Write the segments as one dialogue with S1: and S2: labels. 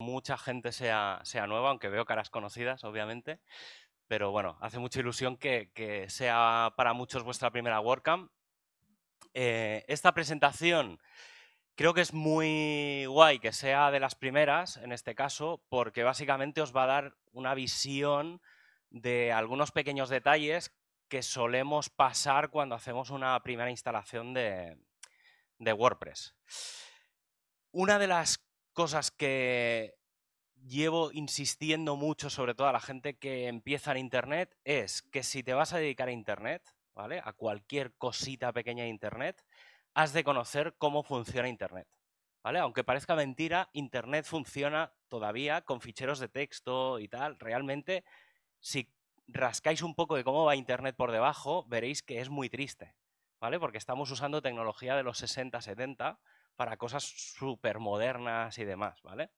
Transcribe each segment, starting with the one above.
S1: mucha gente sea, sea nueva, aunque veo caras conocidas, obviamente. Pero bueno, hace mucha ilusión que, sea para muchos vuestra primera WordCamp. Eh, esta presentación creo que es muy guay que sea de las primeras, en este caso, porque básicamente os va a dar una visión de algunos pequeños detalles que solemos pasar cuando hacemos una primera instalación de, de WordPress. Una de las cosas que llevo insistiendo mucho, sobre todo a la gente que empieza en Internet, es que si te vas a dedicar a Internet, ¿vale? A cualquier cosita pequeña de Internet, has de conocer cómo funciona Internet. ¿Vale? Aunque parezca mentira, Internet funciona todavía con ficheros de texto y tal. Realmente, si rascáis un poco de cómo va Internet por debajo, veréis que es muy triste, ¿vale? Porque estamos usando tecnología de los 60-70 para cosas súper modernas y demás, ¿vale?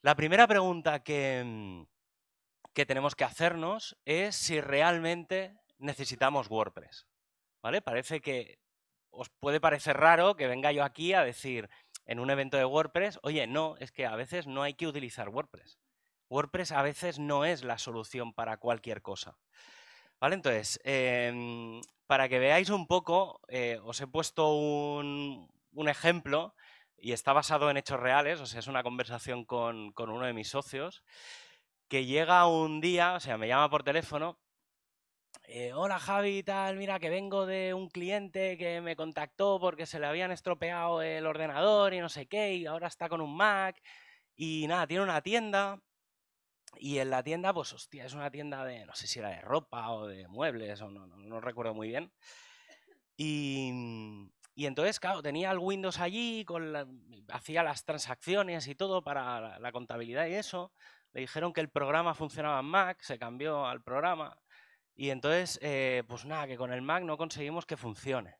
S1: La primera pregunta que, mm, que tenemos que hacernos es si realmente necesitamos WordPress, ¿vale? Parece que os puede parecer raro que venga yo aquí a decir en un evento de WordPress, oye, no, es que a veces no hay que utilizar WordPress. WordPress a veces no es la solución para cualquier cosa. ¿Vale? Entonces, em, para que veáis un poco, eh, os he puesto un, ejemplo y está basado en hechos reales, o sea, es una conversación con, uno de mis socios, que llega un día, o sea, me llama por teléfono eh, hola Javi, tal, mira que vengo de un cliente que me contactó porque se le habían estropeado el ordenador y no sé qué, y ahora está con un Mac, y nada, tiene una tienda y en la tienda, pues hostia, es una tienda de, no sé si era de ropa o de muebles, o no, recuerdo muy bien. Y, mm, y, entonces, claro, tenía el Windows allí, con hacía las transacciones y todo para la, contabilidad y eso. Le dijeron que el programa funcionaba en Mac, se cambió al programa. Y entonces, eh, pues nada, que con el Mac no conseguimos que funcione.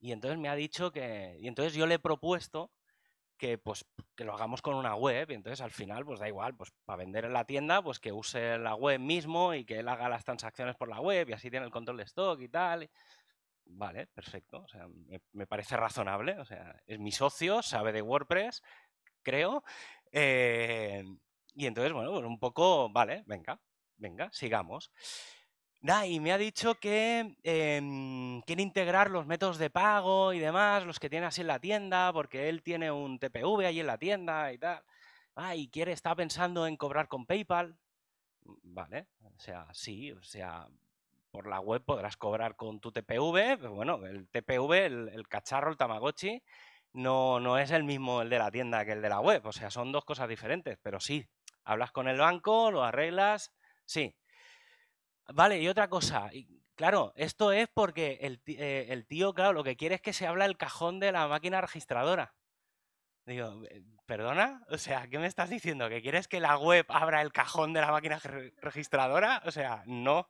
S1: Y entonces me ha dicho que... Y entonces yo le he propuesto que pues que lo hagamos con una web y entonces al final pues da igual, pues para vender en la tienda pues que use la web mismo y que él haga las transacciones por la web y así tiene el control de stock y tal. Vale, perfecto, o sea, me, parece razonable, o sea, es mi socio, sabe de WordPress, creo, eh, y entonces, bueno, pues un poco, vale, venga, venga, sigamos. Nah, y me ha dicho que em, quiere integrar los métodos de pago y demás, los que tiene así en la tienda, porque él tiene un TPV ahí en la tienda y tal. Ah, y quiere, está pensando en cobrar con PayPal. Mm, vale, o sea, sí, o sea, por la web podrás cobrar con tu TPV, pero bueno, el TPV, el, cacharro, el Tamagotchi, no, no es el mismo el de la tienda que el de la web, o sea, son dos cosas diferentes, pero sí, hablas con el banco, lo arreglas, sí, Vale, y otra cosa, claro, esto es porque eh, el, tío, claro, lo que quiere es que se habla el cajón de la máquina registradora. Digo, eh, ¿perdona? O sea, ¿qué me estás diciendo? ¿Que quieres que la web abra el cajón de la máquina registradora? O sea, no.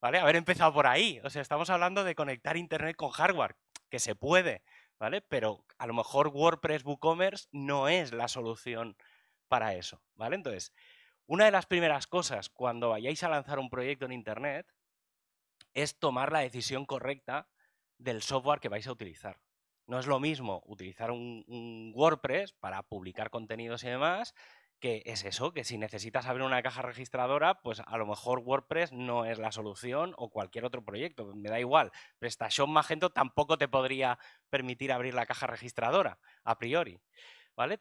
S1: ¿Vale? Haber empezado por ahí. O sea, estamos hablando de conectar Internet con hardware, que se puede, ¿vale? Pero a lo mejor WordPress WooCommerce no es la solución para eso, ¿vale? Entonces, una de las primeras cosas cuando vayáis a lanzar un proyecto en Internet es tomar la decisión correcta del software que vais a utilizar. No es lo mismo utilizar un, WordPress para publicar contenidos y demás, que es eso, que si necesitas abrir una caja registradora, pues a lo mejor WordPress no es la solución o cualquier otro proyecto, me da igual. PrestaShop Magento tampoco te podría permitir abrir la caja registradora, a priori.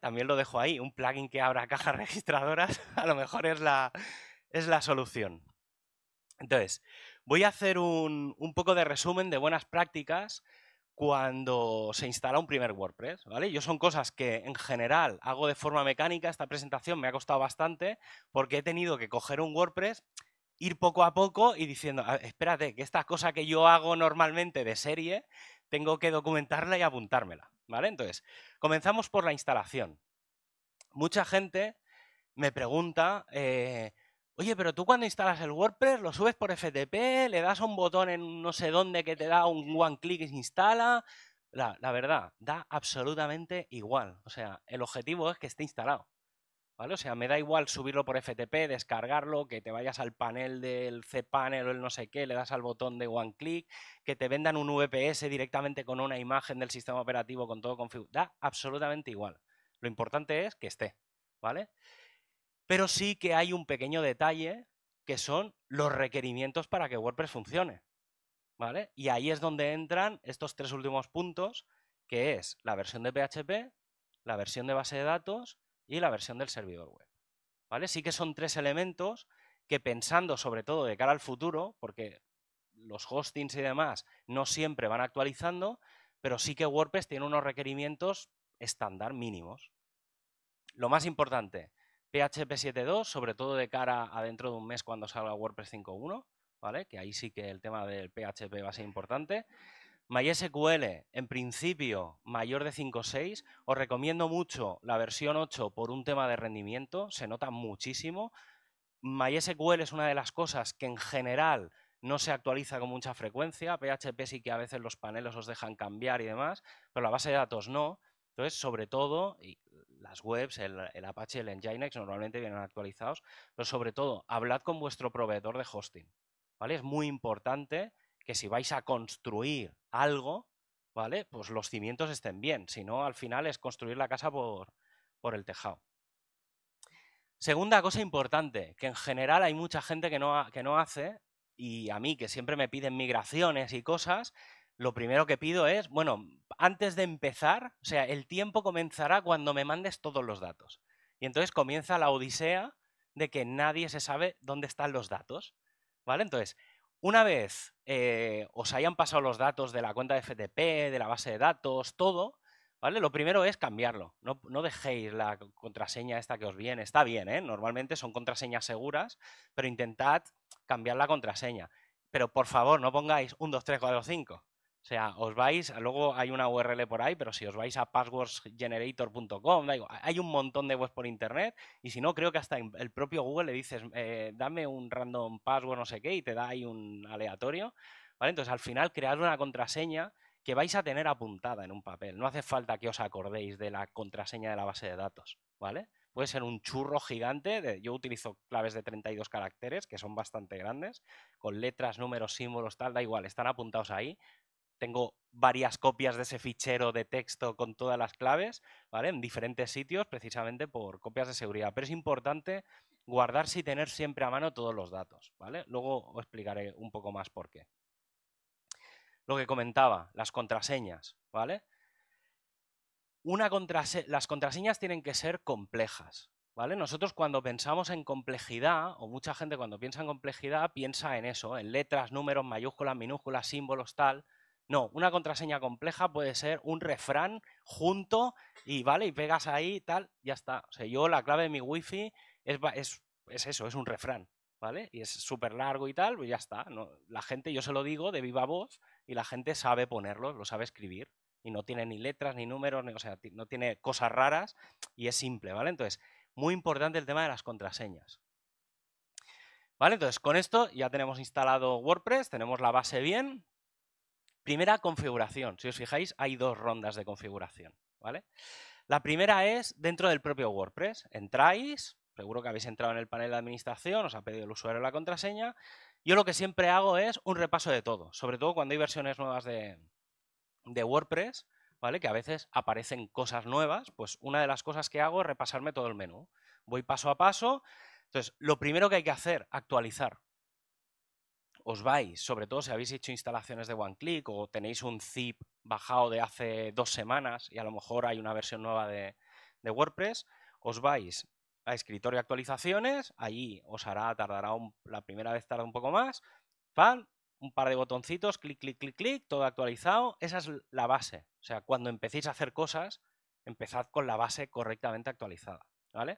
S1: También lo dejo ahí, un plugin que abra cajas registradoras a lo mejor es la, es la solución. Entonces, voy a hacer un, poco de resumen de buenas prácticas cuando se instala un primer WordPress, ¿vale? Yo son cosas que en general hago de forma mecánica, esta presentación me ha costado bastante porque he tenido que coger un WordPress, ir poco a poco y diciendo, espérate, que esta cosa que yo hago normalmente de serie, tengo que documentarla y apuntármela. ¿vale? Entonces, comenzamos por la instalación. Mucha gente me pregunta, eh, oye, pero tú cuando instalas el WordPress lo subes por FTP, le das a un botón en no sé dónde que te da un one click y se instala. la verdad, da absolutamente igual. O sea, el objetivo es que esté instalado. O sea, me da igual subirlo por FTP, descargarlo, que te vayas al panel del cPanel o el no sé qué, le das al botón de one click, que te vendan un VPS directamente con una imagen del sistema operativo con todo configurado. Da absolutamente igual. Lo importante es que esté, ¿vale? Pero sí que hay un pequeño detalle que son los requerimientos para que WordPress funcione, ¿vale? Y ahí es donde entran estos tres últimos puntos, que es la versión de PHP, la versión de base de datos y la versión del servidor web. ¿Vale? Sí que son tres elementos que pensando sobre todo de cara al futuro, porque los hostings y demás no siempre van actualizando, pero sí que WordPress tiene unos requerimientos estándar mínimos. Lo más importante, PHP 7.2, sobre todo de cara a dentro de un mes cuando salga WordPress 5.1, ¿vale? que ahí sí que el tema del PHP va a ser importante. MySQL, en principio, mayor de 5.6. Os recomiendo mucho la versión 8 por un tema de rendimiento, se nota muchísimo. MySQL es una de las cosas que en general no se actualiza con mucha frecuencia. PHP sí que a veces los paneles os dejan cambiar y demás, pero la base de datos no. Entonces, sobre todo, y las webs, el, Apache, el Nginx normalmente vienen actualizados, pero sobre todo, hablad con vuestro proveedor de hosting. ¿vale? Es muy importante que si vais a construir algo, ¿vale? Pues los cimientos estén bien, si no, al final es construir la casa por, el tejado. Segunda cosa importante, que en general hay mucha gente que no, que no hace, y a mí que siempre me piden migraciones y cosas, lo primero que pido es, bueno, antes de empezar, o sea, el tiempo comenzará cuando me mandes todos los datos. Y entonces comienza la odisea de que nadie se sabe dónde están los datos, ¿vale? Entonces, una vez eh, os hayan pasado los datos de la cuenta de FTP, de la base de datos, todo, ¿vale? Lo primero es cambiarlo. No, dejéis la contraseña esta que os viene. Está bien, ¿eh? Normalmente son contraseñas seguras, pero intentad cambiar la contraseña. Pero por favor, no pongáis 1, 2, 3, 4, 5. O sea, os vais, luego hay una URL por ahí, pero si os vais a passwordsgenerator.com, hay un montón de webs por internet y si no, creo que hasta el propio Google le dices, eh, dame un random password no sé qué y te da ahí un aleatorio, ¿vale? Entonces, al final, crear una contraseña que vais a tener apuntada en un papel. No hace falta que os acordéis de la contraseña de la base de datos, ¿vale? puede ser un churro gigante. yo utilizo claves de 32 caracteres, que son bastante grandes, con letras, números, símbolos, tal, da igual, están apuntados ahí tengo varias copias de ese fichero de texto con todas las claves, ¿vale? En diferentes sitios, precisamente por copias de seguridad. Pero es importante guardarse y tener siempre a mano todos los datos, ¿vale? Luego os explicaré un poco más por qué. Lo que comentaba, las contraseñas, ¿vale? Una las contraseñas tienen que ser complejas, ¿vale? Nosotros cuando pensamos en complejidad, o mucha gente cuando piensa en complejidad, piensa en eso, en letras, números, mayúsculas, minúsculas, símbolos, tal, no, una contraseña compleja puede ser un refrán junto y vale, y pegas ahí, tal, ya está. O sea, yo la clave de mi wifi es, es, es eso, es un refrán, ¿vale? Y es súper largo y tal, pues ya está. la gente, yo se lo digo de viva voz y la gente sabe ponerlo, lo sabe escribir y no tiene ni letras, ni números, o sea, no tiene cosas raras y es simple, ¿vale? Entonces, muy importante el tema de las contraseñas. ¿Vale? Entonces, con esto ya tenemos instalado WordPress, tenemos la base bien, Primera configuración. Si os fijáis, hay dos rondas de configuración. ¿vale? La primera es dentro del propio WordPress. Entráis, seguro que habéis entrado en el panel de administración, os ha pedido el usuario la contraseña. Yo lo que siempre hago es un repaso de todo, sobre todo cuando hay versiones nuevas de, de WordPress, ¿vale? que a veces aparecen cosas nuevas, pues una de las cosas que hago es repasarme todo el menú. Voy paso a paso. Entonces, lo primero que hay que hacer, actualizar os vais, sobre todo si habéis hecho instalaciones de One Click o tenéis un zip bajado de hace dos semanas y a lo mejor hay una versión nueva de, WordPress, os vais a escritorio actualizaciones, allí os hará, tardará la primera vez tarda un poco más, ¡Fan! un par de botoncitos, clic, clic, clic, clic, todo actualizado, esa es la base. O sea, cuando empecéis a hacer cosas, empezad con la base correctamente actualizada, ¿vale?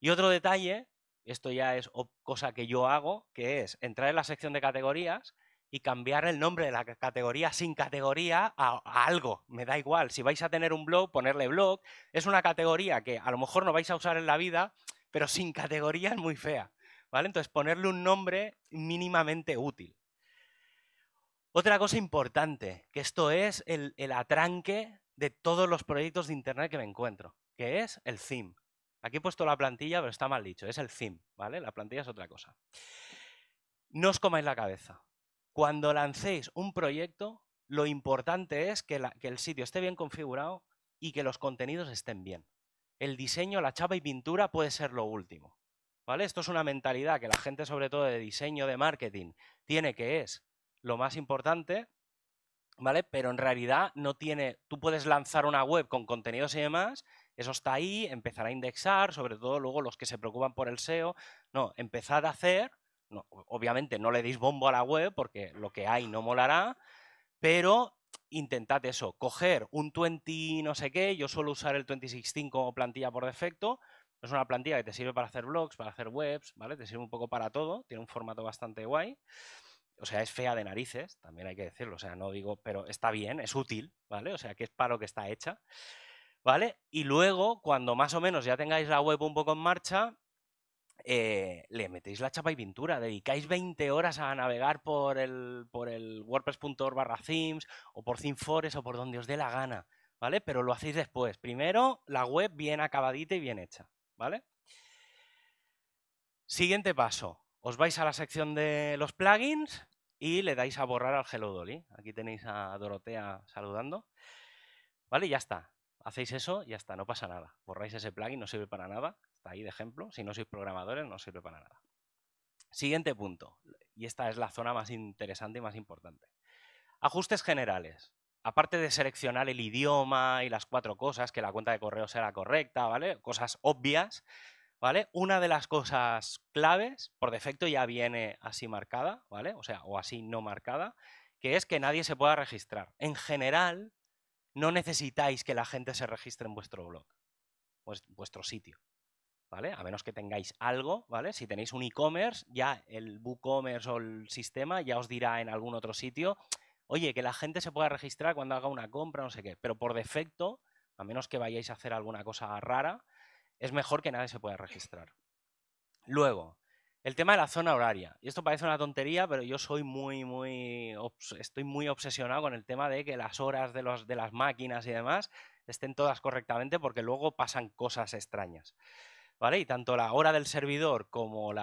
S1: Y otro detalle esto ya es cosa que yo hago, que es entrar en la sección de categorías y cambiar el nombre de la categoría sin categoría a, algo. Me da igual. Si vais a tener un blog, ponerle blog. Es una categoría que a lo mejor no vais a usar en la vida, pero sin categoría es muy fea. ¿Vale? Entonces, ponerle un nombre mínimamente útil. Otra cosa importante, que esto es el, el atranque de todos los proyectos de Internet que me encuentro, que es el theme. Aquí he puesto la plantilla, pero está mal dicho, es el theme, ¿vale? La plantilla es otra cosa. No os comáis la cabeza. Cuando lancéis un proyecto, lo importante es que, que el sitio esté bien configurado y que los contenidos estén bien. El diseño, la chapa y pintura puede ser lo último. ¿vale? Esto es una mentalidad que la gente, sobre todo de diseño, de marketing, tiene que es lo más importante, ¿vale? Pero en realidad no tiene. Tú puedes lanzar una web con contenidos y demás, eso está ahí, empezar a indexar, sobre todo luego los que se preocupan por el SEO. No, empezad a hacer, no, obviamente no le deis bombo a la web porque lo que hay no molará, pero intentad eso, coger un 20 no sé qué, yo suelo usar el 265 como plantilla por defecto, es una plantilla que te sirve para hacer blogs, para hacer webs, ¿vale? Te sirve un poco para todo, tiene un formato bastante guay. O sea, es fea de narices, también hay que decirlo, o sea, no digo, pero está bien, es útil, ¿vale? O sea, que es para lo que está hecha. ¿vale? Y luego, cuando más o menos ya tengáis la web un poco en marcha, eh, le metéis la chapa y pintura, dedicáis 20 horas a navegar por el, por el wordpress.org barra themes o por themeforest o por donde os dé la gana, ¿vale? Pero lo hacéis después. Primero, la web bien acabadita y bien hecha, ¿vale? Siguiente paso. Os vais a la sección de los plugins y le dais a borrar al Hello Dolly. Aquí tenéis a Dorotea saludando. ¿Vale? Ya está hacéis eso y hasta no pasa nada. Borráis ese plugin, no sirve para nada. Está ahí de ejemplo. Si no sois programadores, no sirve para nada. Siguiente punto, y esta es la zona más interesante y más importante. Ajustes generales. Aparte de seleccionar el idioma y las cuatro cosas, que la cuenta de correo sea la correcta, ¿vale? Cosas obvias, ¿vale? Una de las cosas claves, por defecto ya viene así marcada, ¿vale? O sea, o así no marcada, que es que nadie se pueda registrar. En general, no necesitáis que la gente se registre en vuestro blog, pues, vuestro sitio. ¿Vale? A menos que tengáis algo, ¿vale? Si tenéis un e-commerce, ya el WooCommerce o el sistema ya os dirá en algún otro sitio, oye, que la gente se pueda registrar cuando haga una compra, no sé qué. Pero por defecto, a menos que vayáis a hacer alguna cosa rara, es mejor que nadie se pueda registrar. Luego, el tema de la zona horaria. Y esto parece una tontería, pero yo soy muy, muy. Estoy muy obsesionado con el tema de que las horas de, las máquinas y demás estén todas correctamente, porque luego pasan cosas extrañas. ¿Vale? Y tanto la hora del servidor como,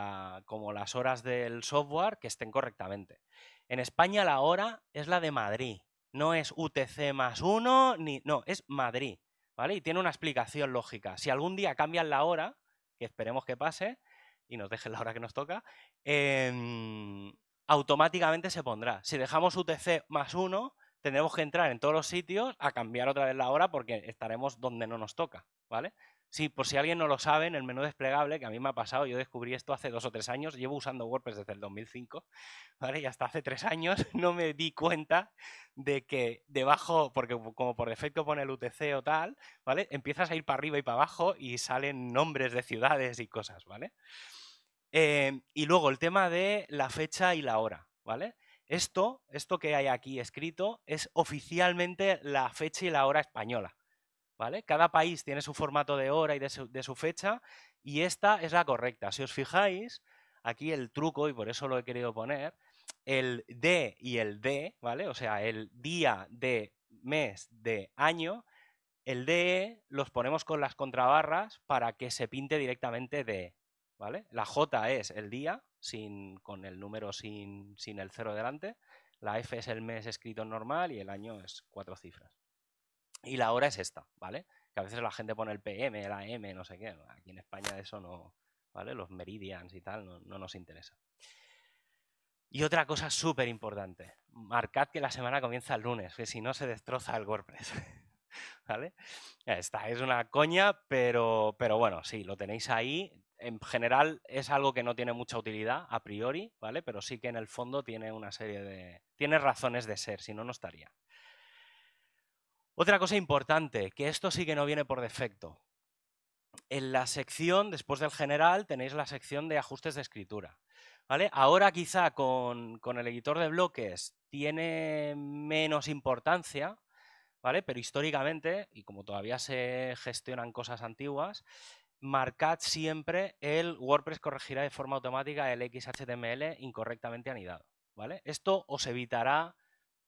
S1: como las horas del software que estén correctamente. En España la hora es la de Madrid. No es UTC más uno, ni. No, es Madrid. ¿Vale? Y tiene una explicación lógica. Si algún día cambian la hora, que esperemos que pase, y nos dejen la hora que nos toca, em, automáticamente se pondrá. Si dejamos UTC más uno, tendremos que entrar en todos los sitios a cambiar otra vez la hora porque estaremos donde no nos toca, ¿vale? Sí, por si alguien no lo sabe, en el menú desplegable, que a mí me ha pasado, yo descubrí esto hace dos o tres años, llevo usando WordPress desde el 2005, ¿vale? Y hasta hace tres años no me di cuenta de que debajo, porque como por defecto pone el UTC o tal, ¿vale? Empiezas a ir para arriba y para abajo y salen nombres de ciudades y cosas, ¿vale? Eh, y luego el tema de la fecha y la hora, ¿vale? Esto, esto que hay aquí escrito es oficialmente la fecha y la hora española. ¿vale? Cada país tiene su formato de hora y de su, fecha y esta es la correcta. Si os fijáis, aquí el truco, y por eso lo he querido poner, el D y el D, ¿vale? O sea, el día de mes de año, el DE los ponemos con las contrabarras para que se pinte directamente de, ¿vale? La J es el día, sin, con el número sin, sin el cero delante, la F es el mes escrito normal y el año es cuatro cifras. Y la hora es esta, ¿vale? Que a veces la gente pone el PM, la M, no sé qué. Aquí en España eso no, ¿vale? Los meridians y tal no, nos interesa. Y otra cosa súper importante, marcad que la semana comienza el lunes, que si no se destroza el WordPress. ¿Vale? Esta es una coña, pero, pero bueno, sí, lo tenéis ahí. En general es algo que no tiene mucha utilidad a priori, ¿vale? Pero sí que en el fondo tiene una serie de... tiene razones de ser, si no, no estaría. Otra cosa importante, que esto sí que no viene por defecto. En la sección, después del general, tenéis la sección de ajustes de escritura. ¿vale? Ahora quizá con, el editor de bloques tiene menos importancia, ¿vale? pero históricamente, y como todavía se gestionan cosas antiguas, marcad siempre el WordPress corregirá de forma automática el XHTML incorrectamente anidado. ¿vale? Esto os evitará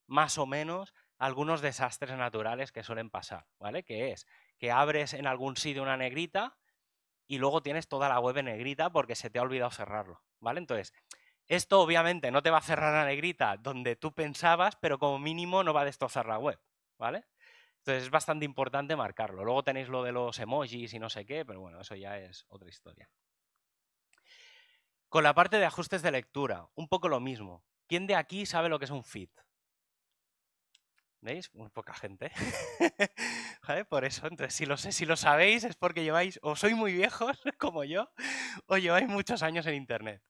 S1: más o menos algunos desastres naturales que suelen pasar, ¿vale? Que es que abres en algún sitio una negrita y luego tienes toda la web en negrita porque se te ha olvidado cerrarlo, ¿vale? Entonces, esto obviamente no te va a cerrar la negrita donde tú pensabas, pero como mínimo no va a destrozar la web, ¿vale? Entonces es bastante importante marcarlo. Luego tenéis lo de los emojis y no sé qué, pero bueno, eso ya es otra historia. Con la parte de ajustes de lectura, un poco lo mismo. ¿Quién de aquí sabe lo que es un feed? ¿Veis? Muy poca gente. Por eso, entonces, si lo sé, si lo sabéis, es porque lleváis, o sois muy viejos, como yo, o lleváis muchos años en Internet.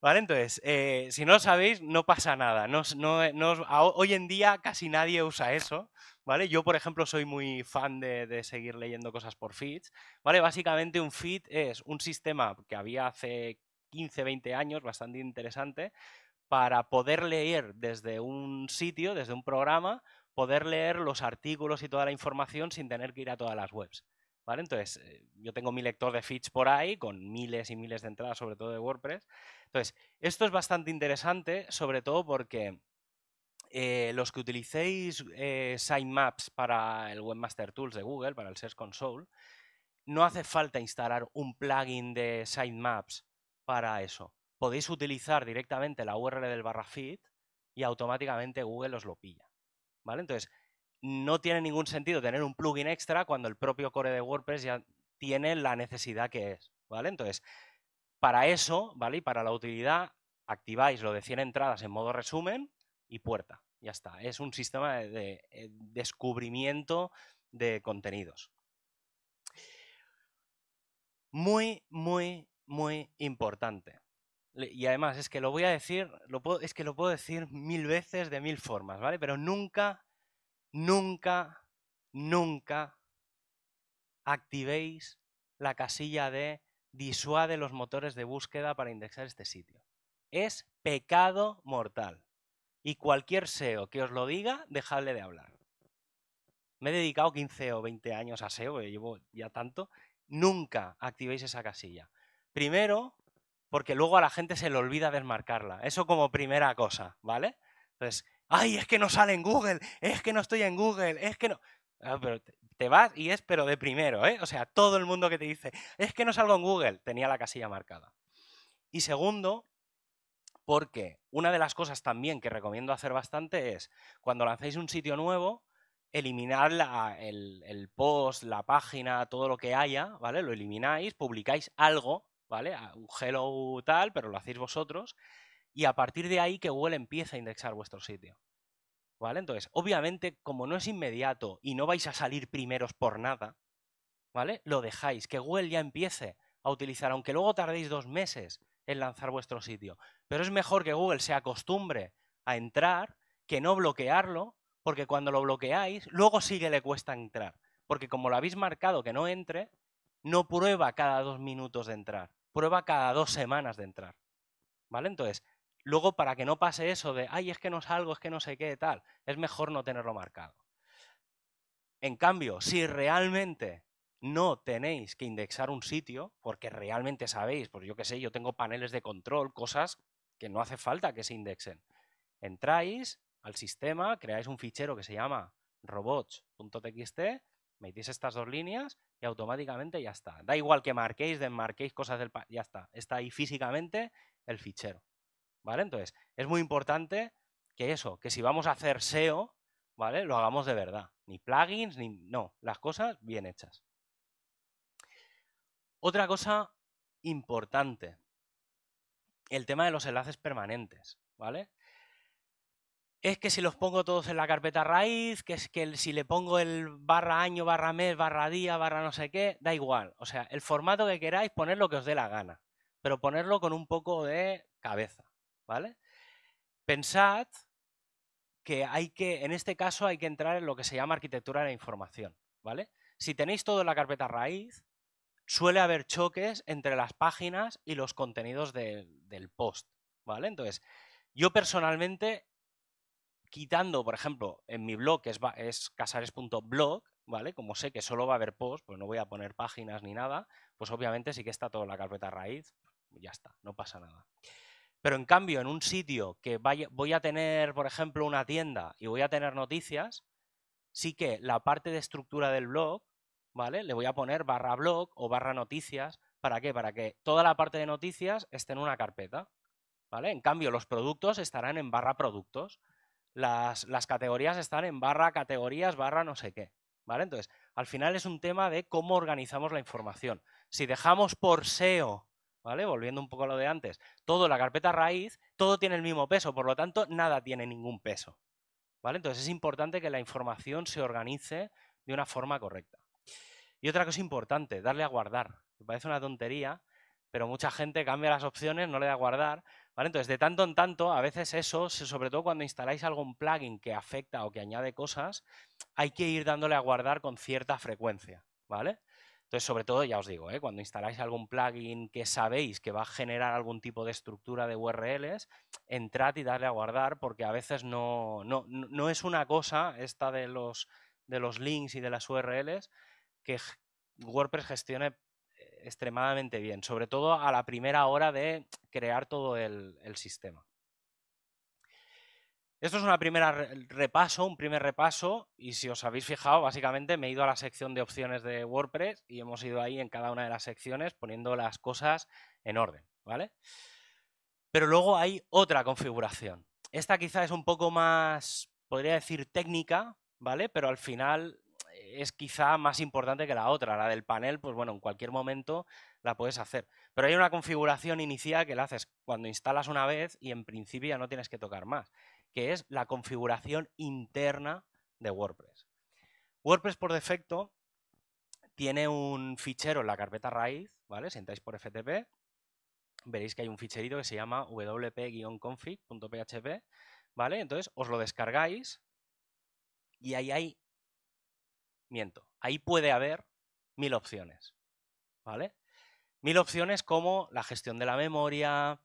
S1: ¿Vale? Entonces, eh, si no lo sabéis, no pasa nada. Eh, hoy en día casi nadie usa eso, ¿vale? Yo, por ejemplo, soy muy fan de, seguir leyendo cosas por feeds, ¿vale? Básicamente un feed es un sistema que había hace 15, 20 años, bastante interesante, para poder leer desde un sitio, desde un programa, poder leer los artículos y toda la información sin tener que ir a todas las webs. Entonces, eh, yo tengo mi lector de feeds por ahí, con miles y miles de entradas, sobre todo de WordPress. Entonces, esto es bastante interesante, sobre todo porque eh, los que utilicéis eh, Sitemaps para el Webmaster Tools de Google, para el Search Console, no hace falta instalar un plugin de Sitemaps para eso podéis utilizar directamente la URL del barra feed y automáticamente Google os lo pilla. ¿vale? Entonces, no tiene ningún sentido tener un plugin extra cuando el propio core de WordPress ya tiene la necesidad que es. ¿vale? Entonces, para eso, ¿vale? Y para la utilidad, activáis lo de 100 entradas en modo resumen y puerta. Ya está. Es un sistema de eh, descubrimiento de contenidos. Muy, muy, muy importante y además es que lo voy a decir, lo puedo, es que lo puedo decir mil veces de mil formas, ¿vale? Pero nunca, nunca, nunca activéis la casilla de disuade los motores de búsqueda para indexar este sitio. Es pecado mortal. Y cualquier SEO que os lo diga, dejadle de hablar. Me he dedicado 15 o 20 años a SEO, llevo ya tanto. Nunca activéis esa casilla. Primero, porque luego a la gente se le olvida desmarcarla. Eso como primera cosa, ¿vale? Entonces, ay, es que no sale en Google, es que no estoy en Google, es que no... Ah, te vas y es pero de primero, ¿eh? O sea, todo el mundo que te dice, es que no salgo en Google, tenía la casilla marcada. Y segundo, porque una de las cosas también que recomiendo hacer bastante es, cuando lancéis un sitio nuevo, eliminar el, el post, la página, todo lo que haya, ¿vale? Lo elimináis, publicáis algo ¿vale? Un hello tal, pero lo hacéis vosotros. Y a partir de ahí que Google empiece a indexar vuestro sitio. ¿Vale? Entonces, obviamente, como no es inmediato y no vais a salir primeros por nada, ¿vale? Lo dejáis, que Google ya empiece a utilizar, aunque luego tardéis dos meses en lanzar vuestro sitio. Pero es mejor que Google se acostumbre a entrar que no bloquearlo, porque cuando lo bloqueáis, luego sí que le cuesta entrar. Porque como lo habéis marcado que no entre, no prueba cada dos minutos de entrar prueba cada dos semanas de entrar. ¿Vale? Entonces, luego para que no pase eso de, ay, es que no salgo, es que no sé qué, tal, es mejor no tenerlo marcado. En cambio, si realmente no tenéis que indexar un sitio, porque realmente sabéis, porque yo qué sé, yo tengo paneles de control, cosas que no hace falta que se indexen. Entráis al sistema, creáis un fichero que se llama robots.txt Metéis estas dos líneas y automáticamente ya está. Da igual que marquéis, desmarquéis cosas del... Ya está. Está ahí físicamente el fichero. ¿Vale? Entonces, es muy importante que eso, que si vamos a hacer SEO, ¿vale? Lo hagamos de verdad. Ni plugins, ni... No, las cosas bien hechas. Otra cosa importante, el tema de los enlaces permanentes, ¿vale? es que si los pongo todos en la carpeta raíz, que es que si le pongo el barra año, barra mes, barra día, barra no sé qué, da igual. O sea, el formato que queráis, poner lo que os dé la gana, pero ponerlo con un poco de cabeza, ¿vale? Pensad que hay que, en este caso, hay que entrar en lo que se llama arquitectura de la información, ¿vale? Si tenéis todo en la carpeta raíz, suele haber choques entre las páginas y los contenidos del post, ¿vale? Entonces, yo personalmente quitando, por ejemplo, en mi blog, que es, casares.blog, ¿vale? Como sé que solo va a haber post, pues no voy a poner páginas ni nada, pues obviamente sí que está toda la carpeta raíz, ya está, no pasa nada. Pero en cambio, en un sitio que vaya, voy a tener, por ejemplo, una tienda y voy a tener noticias, sí que la parte de estructura del blog, ¿vale? Le voy a poner barra blog o barra noticias. ¿Para qué? Para que toda la parte de noticias esté en una carpeta. ¿Vale? En cambio, los productos estarán en barra productos las, categorías están en barra categorías, barra no sé qué. ¿vale? Entonces, al final es un tema de cómo organizamos la información. Si dejamos por SEO, ¿vale? volviendo un poco a lo de antes, todo la carpeta raíz, todo tiene el mismo peso, por lo tanto, nada tiene ningún peso. Entonces, es importante que la información se organice de una forma correcta. Y otra cosa importante, darle a guardar. Me parece una tontería, pero mucha gente cambia las opciones, no le da a guardar, entonces, de tanto en tanto, a veces eso, sobre todo cuando instaláis algún plugin que afecta o que añade cosas, hay que ir dándole a guardar con cierta frecuencia, ¿vale? Entonces, sobre todo, ya os digo, ¿eh? cuando instaláis algún plugin que sabéis que va a generar algún tipo de estructura de URLs, entrad y dadle a guardar porque a veces no, no, no es una cosa esta de los, de los links y de las URLs que WordPress gestione extremadamente bien, sobre todo a la primera hora de crear todo el, sistema. Esto es una primera repaso, un primer repaso, y si os habéis fijado, básicamente me he ido a la sección de opciones de WordPress y hemos ido ahí en cada una de las secciones poniendo las cosas en orden, ¿vale? Pero luego hay otra configuración. Esta quizá es un poco más, podría decir, técnica, ¿vale? Pero al final es quizá más importante que la otra. La del panel, pues bueno, en cualquier momento la puedes hacer. Pero hay una configuración inicial que la haces cuando instalas una vez y en principio ya no tienes que tocar más, que es la configuración interna de WordPress. WordPress por defecto tiene un fichero en la carpeta raíz, ¿vale? Si entráis por FTP, veréis que hay un ficherito que se llama wp-config.php, ¿vale? Entonces os lo descargáis y ahí hay miento, ahí puede haber mil opciones, ¿vale? Mil opciones como la gestión de la memoria,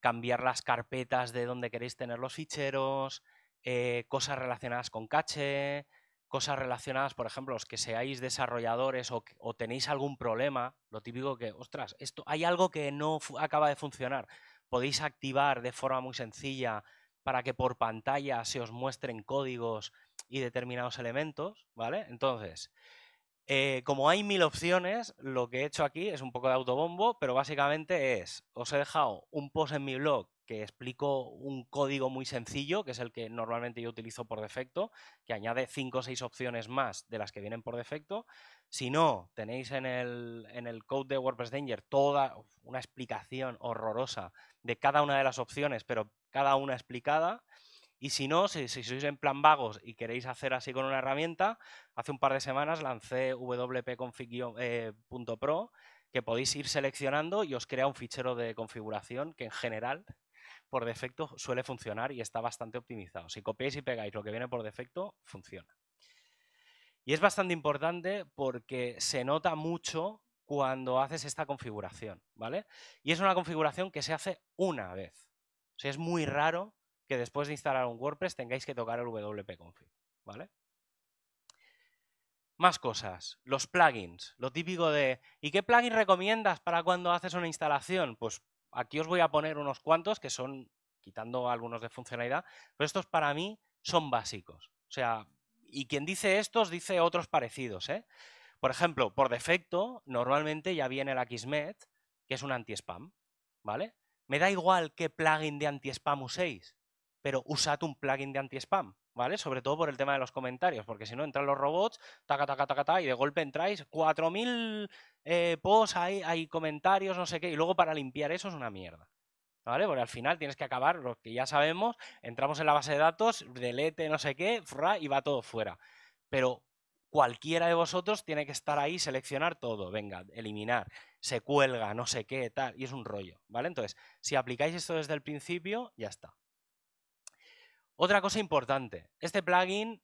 S1: cambiar las carpetas de donde queréis tener los ficheros, eh, cosas relacionadas con caché, cosas relacionadas, por ejemplo, los que seáis desarrolladores o, o, tenéis algún problema, lo típico que, ostras, esto, hay algo que no acaba de funcionar. Podéis activar de forma muy sencilla para que por pantalla se os muestren códigos y determinados elementos, ¿vale? Entonces, eh, como hay mil opciones, lo que he hecho aquí es un poco de autobombo, pero básicamente es, os he dejado un post en mi blog que explico un código muy sencillo, que es el que normalmente yo utilizo por defecto, que añade cinco o seis opciones más de las que vienen por defecto. Si no, tenéis en el, en code de WordPress Danger toda una explicación horrorosa de cada una de las opciones, pero cada una explicada. Y si no, si, sois en plan vagos y queréis hacer así con una herramienta, hace un par de semanas lancé wp-config.pro eh, que podéis ir seleccionando y os crea un fichero de configuración que en general por defecto suele funcionar y está bastante optimizado. Si copiáis y pegáis lo que viene por defecto, funciona. Y es bastante importante porque se nota mucho cuando haces esta configuración, ¿vale? Y es una configuración que se hace una vez. O sea, es muy raro que después de instalar un WordPress tengáis que tocar el wp-config, ¿vale? Más cosas, los plugins, lo típico de ¿y qué plugin recomiendas para cuando haces una instalación? Pues Aquí os voy a poner unos cuantos que son, quitando algunos de funcionalidad, pero estos para mí son básicos. O sea, y quien dice estos dice otros parecidos. ¿eh? Por ejemplo, por defecto, normalmente ya viene el Akismet, que es un anti-spam. ¿Vale? Me da igual qué plugin de anti-spam uséis pero usad un plugin de anti-spam, ¿vale? Sobre todo por el tema de los comentarios, porque si no entran los robots, taca, taca, taca, taca, y de golpe entráis 4.000 eh, posts, hay, hay comentarios, no sé qué, y luego para limpiar eso es una mierda. ¿Vale? Porque al final tienes que acabar lo que ya sabemos, entramos en la base de datos, delete no sé qué, y va todo fuera. Pero cualquiera de vosotros tiene que estar ahí, seleccionar todo, venga, eliminar, se cuelga, no sé qué, tal, y es un rollo, ¿vale? Entonces, si aplicáis esto desde el principio, ya está. Otra cosa importante, este plugin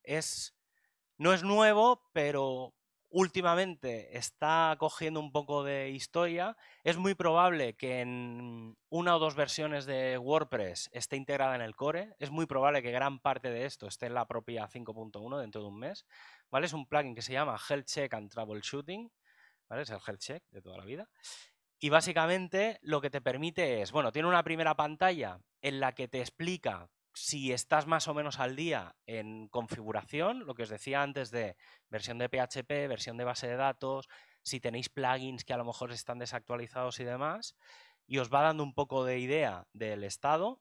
S1: no es nuevo, pero últimamente está cogiendo un poco de historia. Es muy probable que en una o dos versiones de WordPress esté integrada en el core. Es muy probable que gran parte de esto esté en la propia 5.1 dentro de un mes. ¿vale? Es un plugin que se llama Health Check and Troubleshooting. Es el Health Check de toda la vida. Y básicamente lo que te permite es, bueno, tiene una primera pantalla en la que te explica si estás más o menos al día en configuración, lo que os decía antes de versión de PHP, versión de base de datos, si tenéis plugins que a lo mejor están desactualizados y demás, y os va dando un poco de idea del estado.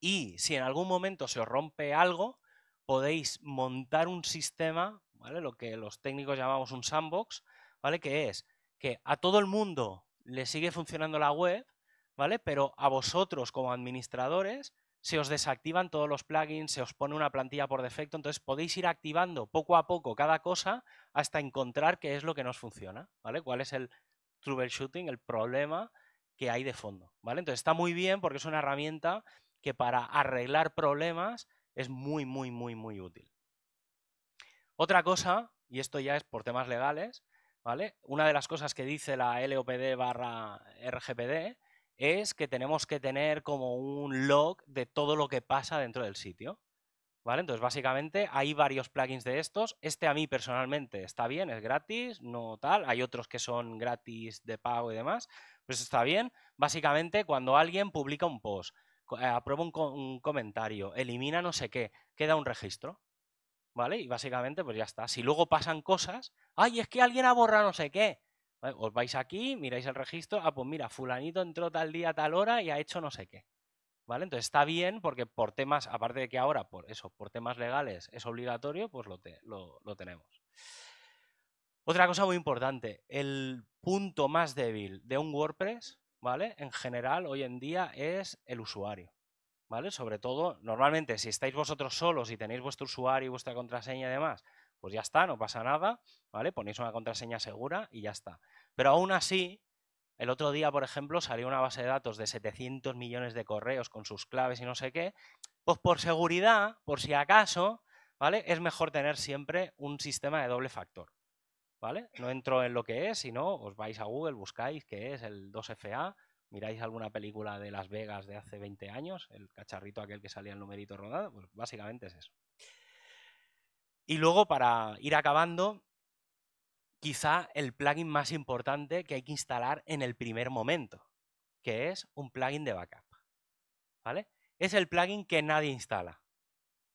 S1: Y si en algún momento se os rompe algo, podéis montar un sistema, ¿vale? lo que los técnicos llamamos un sandbox, ¿vale? que es que a todo el mundo le sigue funcionando la web, ¿vale? pero a vosotros como administradores, se os desactivan todos los plugins, se os pone una plantilla por defecto, entonces podéis ir activando poco a poco cada cosa hasta encontrar qué es lo que nos funciona, ¿vale? ¿Cuál es el troubleshooting, el problema que hay de fondo, ¿vale? Entonces está muy bien porque es una herramienta que para arreglar problemas es muy, muy, muy, muy útil. Otra cosa, y esto ya es por temas legales, ¿vale? Una de las cosas que dice la LOPD barra RGPD es que tenemos que tener como un log de todo lo que pasa dentro del sitio. ¿Vale? Entonces, básicamente hay varios plugins de estos. Este a mí personalmente está bien, es gratis, no tal. Hay otros que son gratis de pago y demás. Pues está bien. Básicamente, cuando alguien publica un post, eh, aprueba un, comentario, elimina no sé qué, queda un registro. ¿Vale? Y básicamente, pues ya está. Si luego pasan cosas, ¡ay, es que alguien ha borrado no sé qué! Os vais aquí, miráis el registro, ah, pues mira, fulanito entró tal día, tal hora y ha hecho no sé qué. ¿Vale? Entonces está bien porque por temas, aparte de que ahora por eso, por temas legales es obligatorio, pues lo, lo, tenemos. Otra cosa muy importante, el punto más débil de un WordPress, ¿vale? En general, hoy en día es el usuario. ¿Vale? Sobre todo, normalmente, si estáis vosotros solos y tenéis vuestro usuario y vuestra contraseña y demás, pues ya está, no pasa nada, ¿vale? Ponéis una contraseña segura y ya está. Pero aún así, el otro día, por ejemplo, salió una base de datos de 700 millones de correos con sus claves y no sé qué, pues por seguridad, por si acaso, ¿vale? Es mejor tener siempre un sistema de doble factor, ¿vale? No entro en lo que es, sino os vais a Google, buscáis qué es el 2FA, miráis alguna película de Las Vegas de hace 20 años, el cacharrito aquel que salía el numerito rodado, pues básicamente es eso. Y luego, para ir acabando, quizá el plugin más importante que hay que instalar en el primer momento, que es un plugin de backup. ¿Vale? Es el plugin que nadie instala,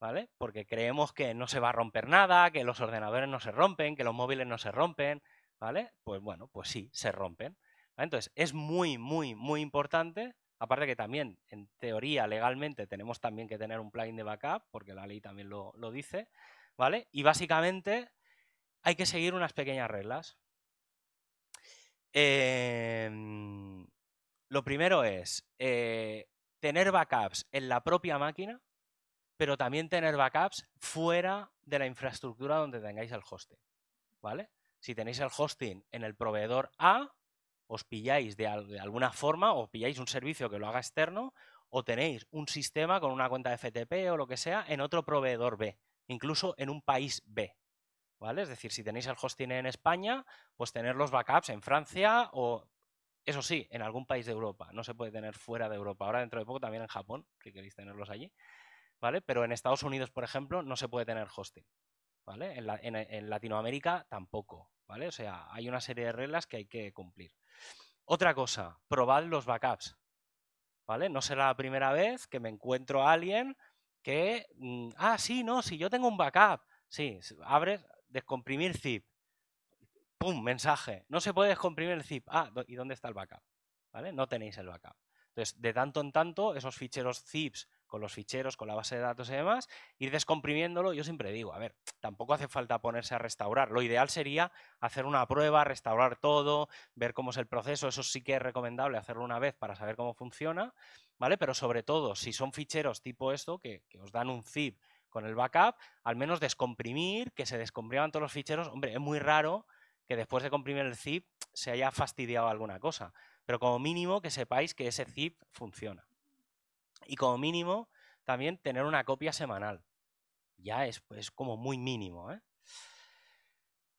S1: ¿vale? Porque creemos que no se va a romper nada, que los ordenadores no se rompen, que los móviles no se rompen, ¿vale? Pues bueno, pues sí, se rompen. Entonces, es muy, muy, muy importante, aparte que también, en teoría, legalmente, tenemos también que tener un plugin de backup, porque la ley también lo, lo dice, ¿vale? Y básicamente hay que seguir unas pequeñas reglas. Em, lo primero es eh, tener backups en la propia máquina, pero también tener backups fuera de la infraestructura donde tengáis el hosting, ¿vale? Si tenéis el hosting en el proveedor A, os pilláis de, de alguna forma o pilláis un servicio que lo haga externo o tenéis un sistema con una cuenta de FTP o lo que sea en otro proveedor B incluso en un país B. ¿Vale? Es decir, si tenéis el hosting en España, pues tener los backups en Francia o, eso sí, en algún país de Europa. No se puede tener fuera de Europa. Ahora dentro de poco también en Japón, si queréis tenerlos allí. ¿Vale? Pero en Estados Unidos, por ejemplo, no se puede tener hosting. ¿Vale? En, Latinoamérica tampoco. ¿Vale? O sea, hay una serie de reglas que hay que cumplir. Otra cosa, probad los backups. ¿Vale? No será la primera vez que me encuentro a alguien que, mm, ah, sí, no, si yo tengo un backup, sí, abres, descomprimir zip, pum, mensaje, no se puede descomprimir el zip, ah, ¿y dónde está el backup? ¿Vale? No tenéis el backup. Entonces, de tanto en tanto, esos ficheros zips con los ficheros, con la base de datos y demás, ir descomprimiéndolo. Yo siempre digo, a ver, tampoco hace falta ponerse a restaurar. Lo ideal sería hacer una prueba, restaurar todo, ver cómo es el proceso. Eso sí que es recomendable hacerlo una vez para saber cómo funciona, ¿vale? Pero sobre todo, si son ficheros tipo esto, que, os dan un zip con el backup, al menos descomprimir, que se descompriman todos los ficheros. Hombre, es muy raro que después de comprimir el zip se haya fastidiado alguna cosa, pero como mínimo que sepáis que ese zip funciona. Y como mínimo, también tener una copia semanal. Ya es, como muy mínimo. ¿eh?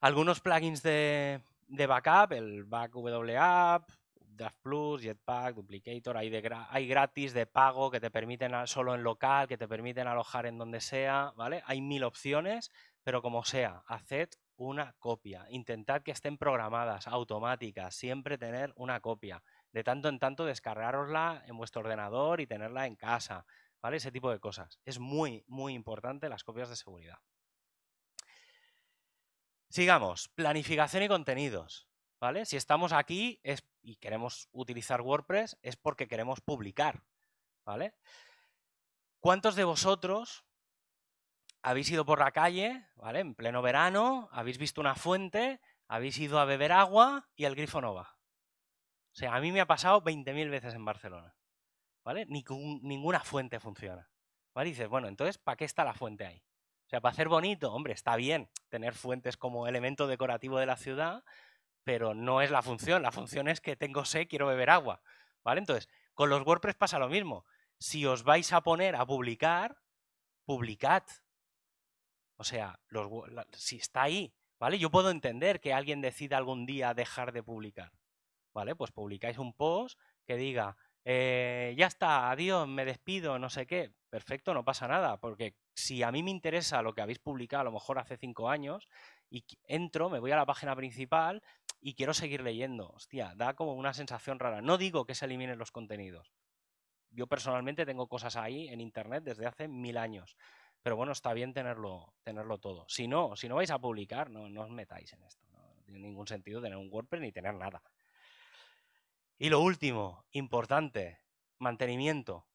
S1: Algunos plugins de, backup, el BackWAP, Draft Plus, Jetpack, Duplicator, hay, hay gratis de pago que te permiten solo en local, que te permiten alojar en donde sea, ¿vale? Hay mil opciones, pero como sea, haced una copia. Intentad que estén programadas, automáticas, siempre tener una copia de tanto en tanto descargarosla en vuestro ordenador y tenerla en casa, ¿vale? Ese tipo de cosas. Es muy, muy importante las copias de seguridad. Sigamos, planificación y contenidos, ¿vale? Si estamos aquí y queremos utilizar WordPress es porque queremos publicar, ¿vale? ¿Cuántos de vosotros habéis ido por la calle, ¿vale? En pleno verano, habéis visto una fuente, habéis ido a beber agua y el grifo no va? O sea, a mí me ha pasado 20.000 veces en Barcelona, ¿vale? ninguna fuente funciona, ¿vale? dices, bueno, entonces, ¿para qué está la fuente ahí? O sea, para hacer bonito, hombre, está bien tener fuentes como elemento decorativo de la ciudad, pero no es la función. La función es que tengo sed, quiero beber agua, ¿vale? Entonces, con los WordPress pasa lo mismo. Si os vais a poner a publicar, publicad. O sea, los, si está ahí, ¿vale? Yo puedo entender que alguien decida algún día dejar de publicar. ¿vale? Pues publicáis un post que diga, eh, ya está, adiós, me despido, no sé qué. Perfecto, no pasa nada, porque si a mí me interesa lo que habéis publicado a lo mejor hace cinco años, y entro, me voy a la página principal y quiero seguir leyendo. Hostia, da como una sensación rara. No digo que se eliminen los contenidos. Yo personalmente tengo cosas ahí en internet desde hace mil años. Pero bueno, está bien tenerlo, tenerlo todo. Si no, si no vais a publicar, no, os metáis en esto. no tiene ningún sentido tener un WordPress ni tener nada. Y lo último, importante, mantenimiento.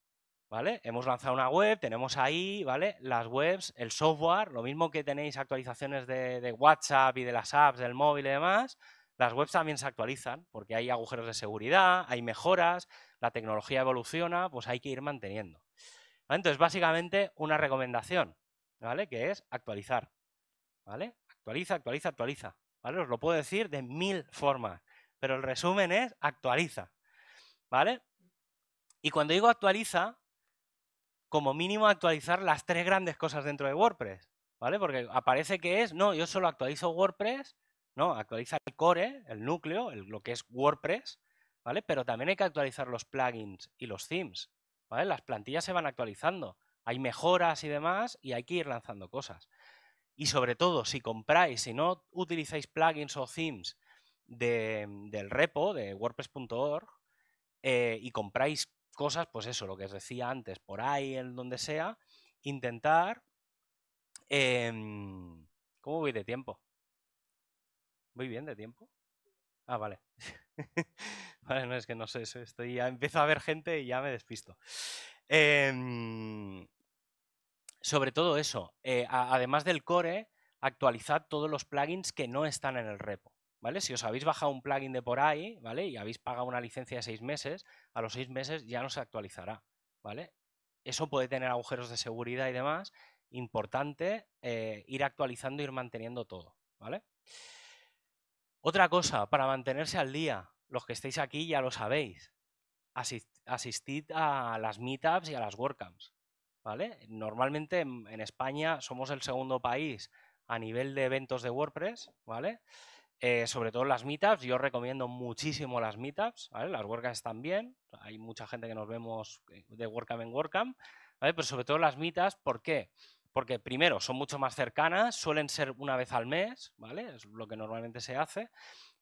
S1: ¿Vale? Hemos lanzado una web, tenemos ahí, ¿vale? Las webs, el software, lo mismo que tenéis actualizaciones de, WhatsApp y de las apps del móvil y demás, las webs también se actualizan porque hay agujeros de seguridad, hay mejoras, la tecnología evoluciona, pues hay que ir manteniendo. Entonces, básicamente, una recomendación, ¿vale? Que es actualizar, ¿vale? Actualiza, actualiza, actualiza, ¿vale? Os lo puedo decir de mil formas pero el resumen es actualiza. ¿Vale? Y cuando digo actualiza, como mínimo actualizar las tres grandes cosas dentro de WordPress. ¿Vale? Porque aparece que es, no, yo solo actualizo WordPress, no, actualiza el core, el núcleo, lo que es WordPress, ¿vale? Pero también hay que actualizar los plugins y los themes, ¿vale? Las plantillas se van actualizando, hay mejoras y demás y hay que ir lanzando cosas. Y sobre todo, si compráis, si no utilizáis plugins o themes del repo de wordpress.org eh, y compráis cosas, pues eso, lo que os decía antes, por ahí, en donde sea, intentar... Em, ¿Cómo voy de tiempo? ¿Voy bien de tiempo? Ah, vale. vale, no es que no sé, estoy, ya empiezo a ver gente y ya me despisto. Em, sobre todo eso, eh, además del core, actualizad todos los plugins que no están en el repo. Si os habéis bajado un plugin de por ahí, ¿vale? Y habéis pagado una licencia de seis meses, a los seis meses ya no se actualizará, ¿vale? Eso puede tener agujeros de seguridad y demás. Importante eh, ir actualizando, ir manteniendo todo, ¿vale? Otra cosa, para mantenerse al día, los que estéis aquí ya lo sabéis, asistid a las meetups y a las WordCamps, ¿vale? Normalmente en, en España somos el segundo país a nivel de eventos de WordPress, ¿vale? Eh, sobre todo las meetups, yo recomiendo muchísimo las meetups, ¿vale? las WordCamps también, hay mucha gente que nos vemos eh, de WordCamp en WordCamp, pero sobre todo las meetups, ¿por qué? Porque primero, son mucho más cercanas, suelen ser una vez al mes, ¿vale? es lo que normalmente se hace,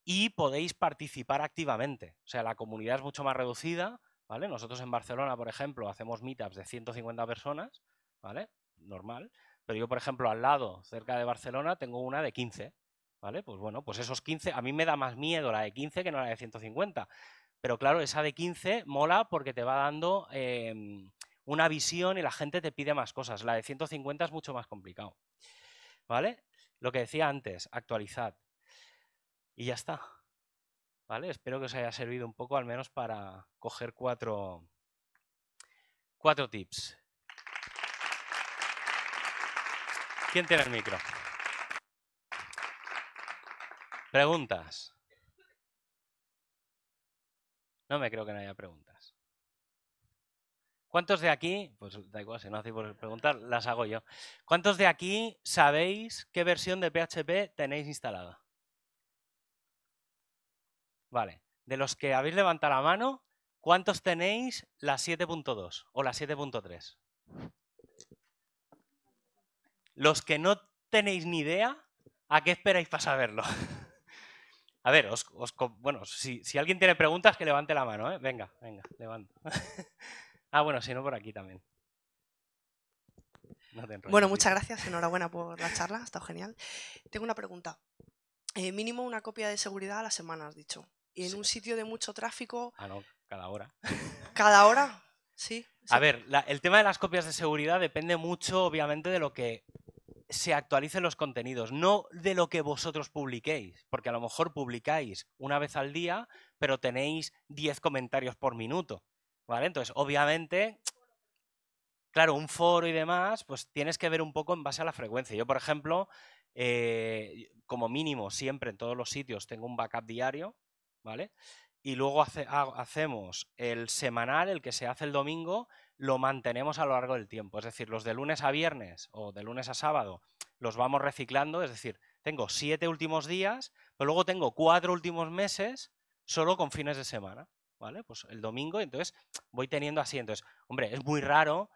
S1: y podéis participar activamente, o sea, la comunidad es mucho más reducida, ¿vale? nosotros en Barcelona, por ejemplo, hacemos meetups de 150 personas, ¿vale? normal, pero yo, por ejemplo, al lado, cerca de Barcelona, tengo una de 15, ¿Vale? Pues bueno, pues esos 15, a mí me da más miedo la de 15 que no la de 150. Pero claro, esa de 15 mola porque te va dando em, una visión y la gente te pide más cosas. La de 150 es mucho más complicado. ¿Vale? Lo que decía antes, actualizad. Y ya está. ¿Vale? Espero que os haya servido un poco, al menos para coger cuatro, cuatro tips. ¿Quién tiene el micro? Preguntas. No me creo que no haya preguntas. ¿Cuántos de aquí, pues da igual si no hacéis por preguntar, las hago yo. ¿Cuántos de aquí sabéis qué versión de PHP tenéis instalada? Vale, de los que habéis levantado la mano, ¿cuántos tenéis la 7.2 o la 7.3? Los que no tenéis ni idea, ¿a qué esperáis para saberlo? A ver, os, bueno, si, alguien tiene preguntas, que levante la mano, ¿eh? Venga, venga, levanta. ah, bueno, si no, por aquí también. bueno, muchas gracias, enhorabuena por la charla, ha estado genial. Tengo una pregunta. Eh, mínimo una copia de seguridad a la semana, has dicho. Y en un sitio de mucho tráfico... Ah, no, cada hora. ¿Cada hora? Sí. A ver, el tema de las copias de seguridad depende mucho, obviamente, de lo que se actualicen los contenidos, no de lo que vosotros publiquéis, porque a lo mejor publicáis una vez al día, pero tenéis 10 comentarios por minuto, ¿vale? Entonces, obviamente, claro, un foro y demás, pues tienes que ver un poco en base a la frecuencia. Yo, por ejemplo, eh, como mínimo, siempre en todos los sitios tengo un backup diario, ¿vale? Y luego hacemos el semanal, el que se hace el domingo, lo mantenemos a lo largo del tiempo. Es decir, los de lunes a viernes o de lunes a sábado los vamos reciclando. Es decir, tengo siete últimos días, pero luego tengo cuatro últimos meses solo con fines de semana. ¿Vale? Pues el domingo, entonces voy teniendo así. Entonces, hombre, es muy raro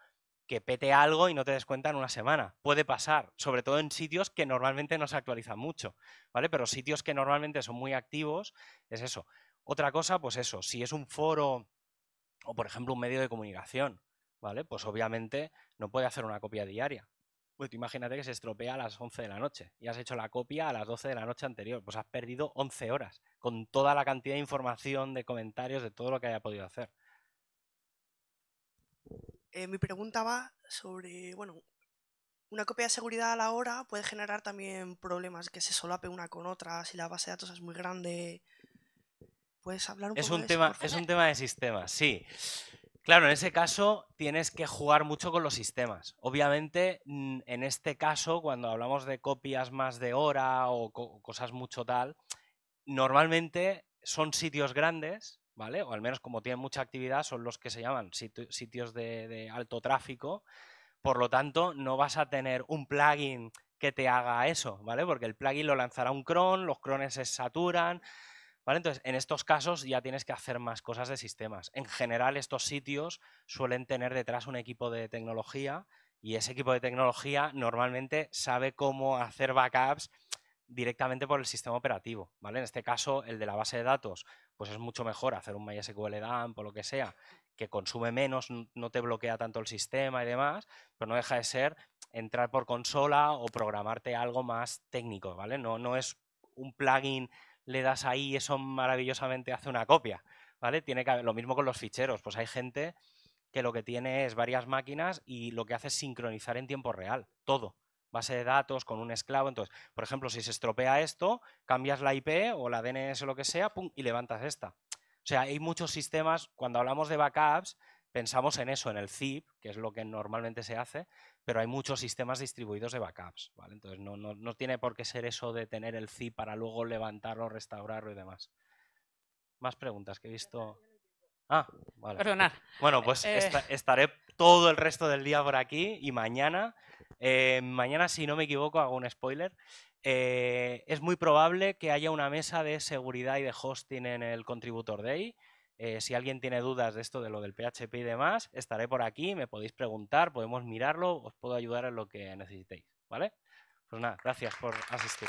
S1: que pete algo y no te des cuenta en una semana. Puede pasar, sobre todo en sitios que normalmente no se actualizan mucho, ¿vale? Pero sitios que normalmente son muy activos, es eso. Otra cosa, pues eso, si es un foro o, por ejemplo, un medio de comunicación, pues obviamente no puede hacer una copia diaria. Pues imagínate que se estropea a las 11 de la noche y has hecho la copia a las 12 de la noche anterior. Pues has perdido 11 horas con toda la cantidad de información, de comentarios, de todo lo que haya podido hacer. Eh, mi pregunta va sobre, bueno, una copia de seguridad a la hora puede generar también problemas que se solape una con otra, si la base de datos es muy grande. ¿Puedes hablar un es poco un tema, Es un tema de sistemas, sí. Claro, en ese caso tienes que jugar mucho con los sistemas. Obviamente, en este caso, cuando hablamos de copias más de hora o cosas mucho tal, normalmente son sitios grandes, ¿vale? O al menos como tienen mucha actividad, son los que se llaman sitios de, de alto tráfico. Por lo tanto, no vas a tener un plugin que te haga eso, ¿vale? Porque el plugin lo lanzará un cron, los crones se saturan, entonces, en estos casos ya tienes que hacer más cosas de sistemas. En general, estos sitios suelen tener detrás un equipo de tecnología y ese equipo de tecnología normalmente sabe cómo hacer backups directamente por el sistema operativo, ¿vale? En este caso, el de la base de datos, pues es mucho mejor hacer un MySQL dump o lo que sea, que consume menos, no te bloquea tanto el sistema y demás, pero no deja de ser entrar por consola o programarte algo más técnico, ¿vale? No, no es un plugin le das ahí eso maravillosamente hace una copia, ¿vale? Tiene que haber, lo mismo con los ficheros, pues hay gente que lo que tiene es varias máquinas y lo que hace es sincronizar en tiempo real, todo base de datos con un esclavo. Entonces, por ejemplo, si se estropea esto, cambias la IP o la DNS o lo que sea, y levantas esta. O sea, hay muchos sistemas, cuando hablamos de backups, pensamos en eso, en el zip, que es lo que normalmente se hace, pero hay muchos sistemas distribuidos de backups, ¿vale? Entonces no, tiene por qué ser eso de tener el zip para luego levantarlo, restaurarlo y demás. Más preguntas que he visto. Ah, vale. Bueno, pues eh, eh. estaré todo el resto del día por aquí y mañana. Eh, mañana, si no me equivoco, hago un spoiler. es muy probable que haya una mesa de seguridad y de hosting en el Contributor Day eh, si alguien tiene dudas de esto, de lo del PHP y demás, estaré por aquí, me podéis preguntar, podemos mirarlo, os puedo ayudar en lo que necesitéis, ¿vale? Pues nada, gracias por asistir.